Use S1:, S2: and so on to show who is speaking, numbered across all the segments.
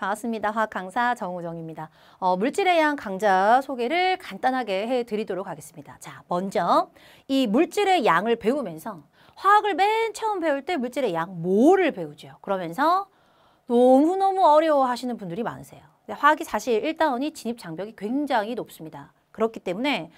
S1: 반갑습니다. 화학 강사 정우정입니다. 어, 물질에 의한 강좌 소개를 간단하게 해드리도록 하겠습니다. 자, 먼저 이 물질의 양을 배우면서 화학을 맨 처음 배울 때 물질의 양뭐를 배우죠. 그러면서 너무너무 어려워 하시는 분들이 많으세요. 화학이 사실 일단원이 진입 장벽이 굉장히 높습니다. 그렇기 때문에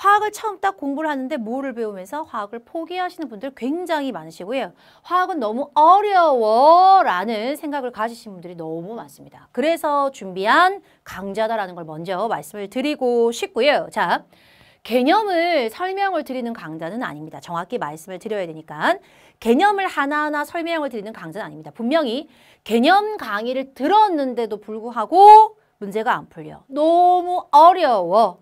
S1: 화학을 처음 딱 공부를 하는데 뭐를 배우면서 화학을 포기하시는 분들 굉장히 많으시고요. 화학은 너무 어려워 라는 생각을 가지신 분들이 너무 많습니다. 그래서 준비한 강좌다라는 걸 먼저 말씀을 드리고 싶고요. 자, 개념을 설명을 드리는 강좌는 아닙니다. 정확히 말씀을 드려야 되니까 개념을 하나하나 설명을 드리는 강좌는 아닙니다. 분명히 개념 강의를 들었는데도 불구하고 문제가 안 풀려. 너무 어려워.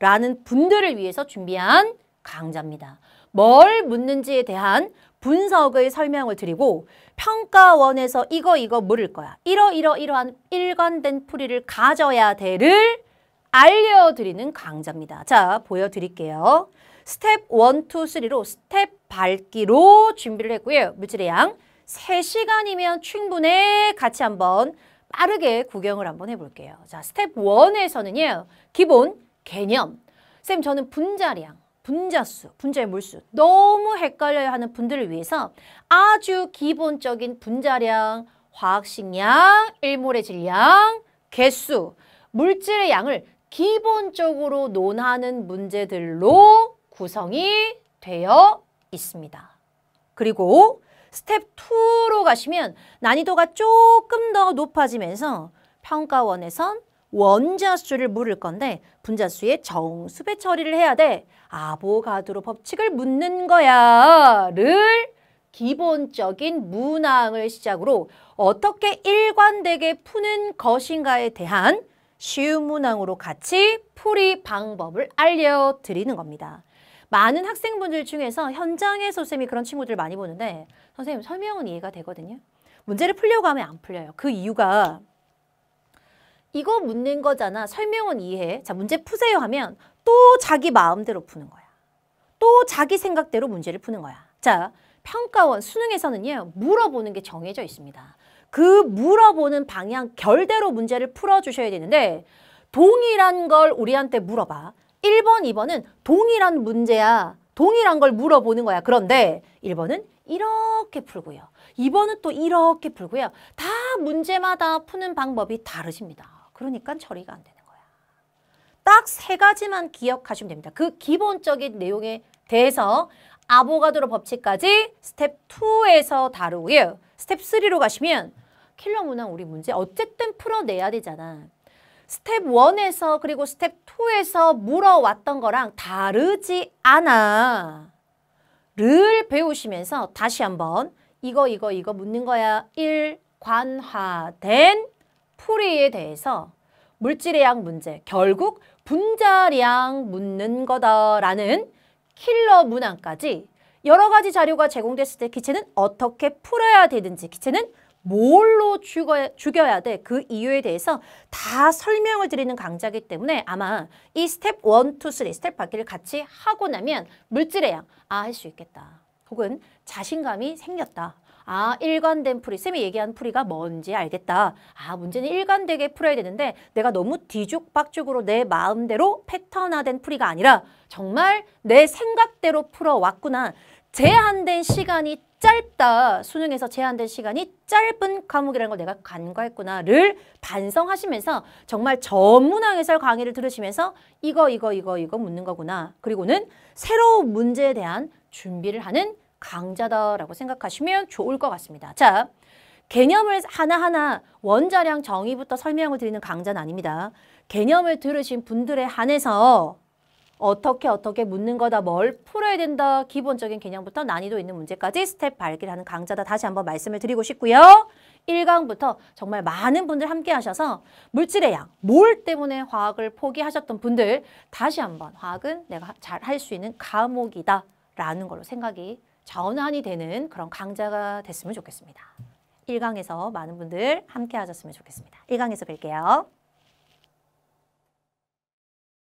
S1: 라는 분들을 위해서 준비한 강좌입니다. 뭘 묻는지에 대한 분석의 설명을 드리고 평가원에서 이거 이거 물을 거야. 이러이러이러한 일관된 풀이를 가져야 돼를 알려드리는 강좌입니다. 자, 보여드릴게요. 스텝 1, 2, 3로 스텝 밟기로 준비를 했고요. 물질의 양 3시간이면 충분해. 같이 한번 빠르게 구경을 한번 해볼게요. 자, 스텝 1에서는요. 기본 개념. 쌤 저는 분자량, 분자수, 분자의 몰수 너무 헷갈려야 하는 분들을 위해서 아주 기본적인 분자량, 화학식량, 일몰의 질량, 개수, 물질의 양을 기본적으로 논하는 문제들로 구성이 되어 있습니다. 그리고 스텝 2로 가시면 난이도가 조금 더 높아지면서 평가원에선 원자수를 물을 건데 분자수의 정수배 처리를 해야 돼. 아보가드로 법칙을 묻는 거야. 를 기본적인 문항을 시작으로 어떻게 일관되게 푸는 것인가에 대한 쉬운 문항으로 같이 풀이 방법을 알려드리는 겁니다. 많은 학생분들 중에서 현장에서 쌤이 그런 친구들 많이 보는데 선생님 설명은 이해가 되거든요. 문제를 풀려고 하면 안 풀려요. 그 이유가 이거 묻는 거잖아. 설명은 이해해. 자, 문제 푸세요 하면 또 자기 마음대로 푸는 거야. 또 자기 생각대로 문제를 푸는 거야. 자, 평가원 수능에서는요. 물어보는 게 정해져 있습니다. 그 물어보는 방향 결대로 문제를 풀어주셔야 되는데 동일한 걸 우리한테 물어봐. 1번, 2번은 동일한 문제야. 동일한 걸 물어보는 거야. 그런데 1번은 이렇게 풀고요. 2번은 또 이렇게 풀고요. 다 문제마다 푸는 방법이 다르십니다. 그러니까 처리가 안 되는 거야. 딱 세 가지만 기억하시면 됩니다. 그 기본적인 내용에 대해서 아보가드로 법칙까지 스텝 2에서 다루고요. 스텝 3로 가시면 킬러 문항 우리 문제 어쨌든 풀어내야 되잖아. 스텝 1에서 그리고 스텝 2에서 물어왔던 거랑 다르지 않아. 를 배우시면서 다시 한번 이거 이거 이거 묻는 거야. 일관화된 풀이에 대해서 물질의양 문제, 결국 분자량 묻는 거다라는 킬러 문항까지 여러 가지 자료가 제공됐을 때 기체는 어떻게 풀어야 되든지 기체는 뭘로 죽어야, 죽여야 돼 그 이유에 대해서 다 설명을 드리는 강좌이기 때문에 아마 이 스텝 원, 투, 쓰리 스텝 바퀴를 같이 하고 나면 물질의 양, 아, 할 수 있겠다. 혹은 자신감이 생겼다. 아 일관된 풀이 쌤이 얘기한 풀이가 뭔지 알겠다. 아 문제는 일관되게 풀어야 되는데 내가 너무 뒤죽박죽으로 내 마음대로 패턴화된 풀이가 아니라 정말 내 생각대로 풀어왔구나. 제한된 시간이 짧다. 수능에서 제한된 시간이 짧은 과목이라는 걸 내가 간과했구나를 반성하시면서 정말 전문학에서 강의를 들으시면서 이거 이거 이거 이거 묻는 거구나. 그리고는 새로운 문제에 대한 준비를 하는 강자다라고 생각하시면 좋을 것 같습니다. 자, 개념을 하나하나 원자량 정의부터 설명을 드리는 강좌는 아닙니다. 개념을 들으신 분들에 한해서 어떻게 어떻게 묻는 거다, 뭘 풀어야 된다, 기본적인 개념부터 난이도 있는 문제까지 스텝 발기하는 강좌다 다시 한번 말씀을 드리고 싶고요. 1강부터 정말 많은 분들 함께 하셔서 물질의 양, 몰 때문에 화학을 포기하셨던 분들 다시 한번 화학은 내가 잘 할 수 있는 과목이다 라는 걸로 생각이 전환이 되는 그런 강자가 됐으면 좋겠습니다. 1강에서 많은 분들 함께 하셨으면 좋겠습니다. 1강에서 뵐게요.